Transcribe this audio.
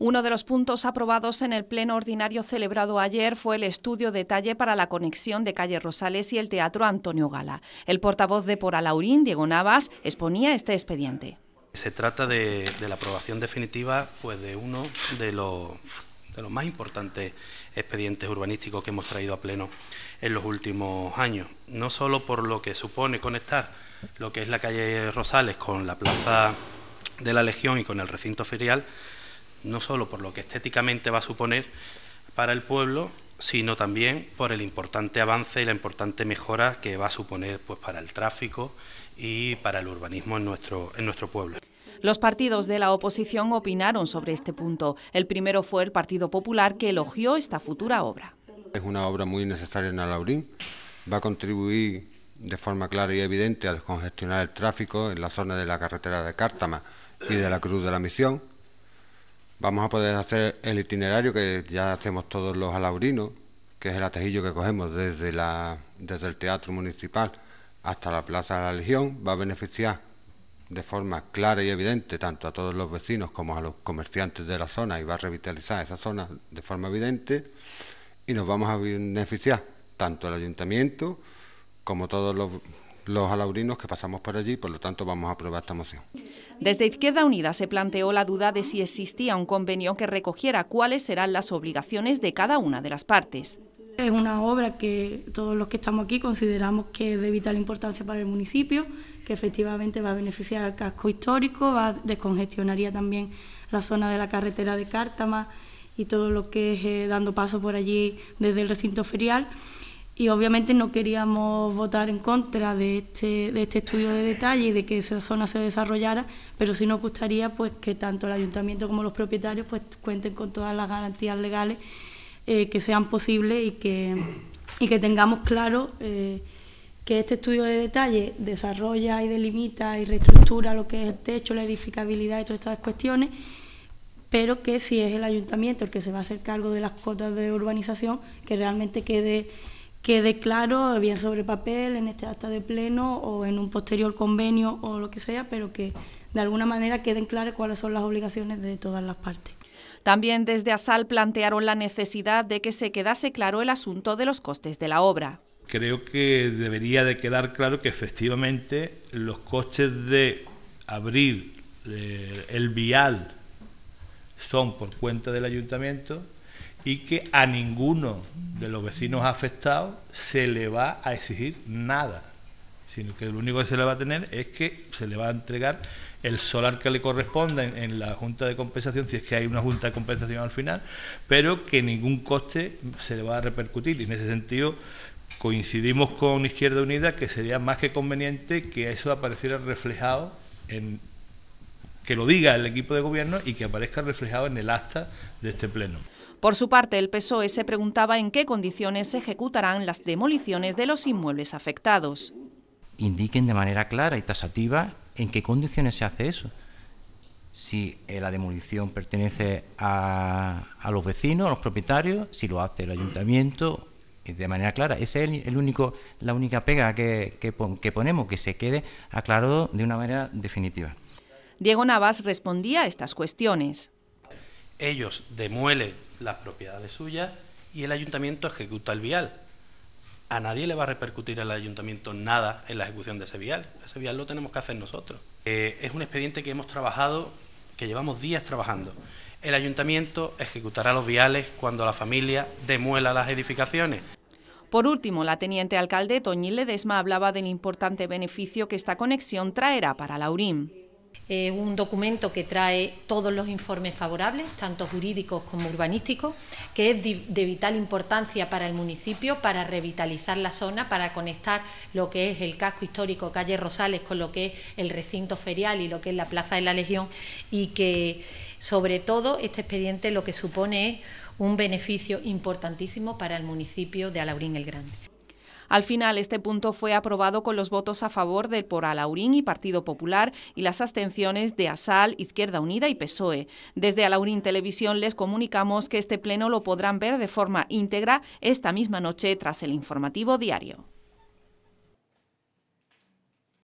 Uno de los puntos aprobados en el pleno ordinario celebrado ayer fue el estudio de detalle para la conexión de calle Rosales y el Teatro Antonio Gala. El portavoz de Por Alaurín, Diego Navas, exponía este expediente. Se trata de, la aprobación definitiva pues, de uno de los de los más importantes expedientes urbanísticos que hemos traído a pleno en los últimos años. No solo por lo que supone conectar lo que es la calle Rosales con la plaza de la Legión y con el recinto ferial, no solo por lo que estéticamente va a suponer para el pueblo, sino también por el importante avance y la importante mejora que va a suponer pues, para el tráfico y para el urbanismo en nuestro, en nuestro pueblo. Los partidos de la oposición opinaron sobre este punto. El primero fue el Partido Popular, que elogió esta futura obra. Es una obra muy necesaria en Alaurín. Va a contribuir de forma clara y evidente a descongestionar el tráfico en la zona de la carretera de Cártama y de la Cruz de la Misión, Vamos a poder hacer el itinerario que ya hacemos todos los alaurinos, que es el atajillo que cogemos desde, desde el Teatro Municipal hasta la Plaza de la Legión. Va a beneficiar de forma clara y evidente tanto a todos los vecinos como a los comerciantes de la zona y va a revitalizar esa zona de forma evidente. Y nos vamos a beneficiar tanto el ayuntamiento como todos los los alaurinos que pasamos por allí, por lo tanto vamos a aprobar esta moción. Desde Izquierda Unida se planteó la duda de si existía un convenio que recogiera cuáles serán las obligaciones de cada una de las partes. Es una obra que todos los que estamos aquí consideramos que es de vital importancia para el municipio, que efectivamente va a beneficiar al casco histórico, va descongestionaría también la zona de la carretera de Cártama y todo lo que es eh, dando paso por allí desde el recinto ferial y obviamente no queríamos votar en contra de este, de este estudio de detalle y de que esa zona se desarrollara, pero sí nos gustaría pues, que tanto el ayuntamiento como los propietarios pues, cuenten con todas las garantías legales eh, que sean posibles y que, que tengamos claro eh, que este estudio de detalle desarrolla y delimita y reestructura lo que es el techo, la edificabilidad y todas estas cuestiones pero que si es el ayuntamiento el que se va a hacer cargo de las cuotas de urbanización, que realmente quede quede claro, bien sobre papel, en este acta de pleno o en un posterior convenio o lo que sea, pero que de alguna manera queden claras cuáles son las obligaciones de todas las partes. También desde ASAL plantearon la necesidad de que se quedase claro el asunto de los costes de la obra. Creo que debería de quedar claro que efectivamente los costes de abrir eh, el vial son por cuenta del ayuntamiento y que a ninguno de los vecinos afectados se le va a exigir nada, sino que lo único que se le va a tener es que se le va a entregar el solar que le corresponda en, la junta de compensación, si es que hay una junta de compensación al final, pero que ningún coste se le va a repercutir. Y en ese sentido coincidimos con Izquierda Unida que sería más que conveniente que eso apareciera reflejado en que lo diga el equipo de gobierno y que aparezca reflejado en el acta de este pleno. Por su parte, el PSOE se preguntaba en qué condiciones se ejecutarán las demoliciones de los inmuebles afectados. Indiquen de manera clara y tasativa en qué condiciones se hace eso. Si eh, la demolición pertenece a, los vecinos, a los propietarios, si lo hace el ayuntamiento, eh, de manera clara. Esa es el, único, la única pega que, que ponemos, que se quede aclarado de una manera definitiva. Diego Navas respondía a estas cuestiones ellos demuelen las propiedades suyas y el ayuntamiento ejecuta el vial. A nadie le va a repercutir al ayuntamiento nada en la ejecución de ese vial. Ese vial lo tenemos que hacer nosotros. Eh, es un expediente que hemos trabajado, que llevamos días trabajando. El ayuntamiento ejecutará los viales cuando la familia demuela las edificaciones. Por último, la teniente alcalde Toñi Ledesma hablaba del importante beneficio que esta conexión traerá para Laurín. Eh, un documento que trae todos los informes favorables, tanto jurídicos como urbanísticos, que es de vital importancia para el municipio, para revitalizar la zona, para conectar lo que es el casco histórico calle Rosales con lo que es el recinto ferial y lo que es la Plaza de la Legión y que, sobre todo, este expediente lo que supone es un beneficio importantísimo para el municipio de Alaurín el Grande. Al final, este punto fue aprobado con los votos a favor del por Alaurín y Partido Popular y las abstenciones de ASAL, Izquierda Unida y PSOE. Desde Alaurín Televisión les comunicamos que este pleno lo podrán ver de forma íntegra esta misma noche tras el informativo diario.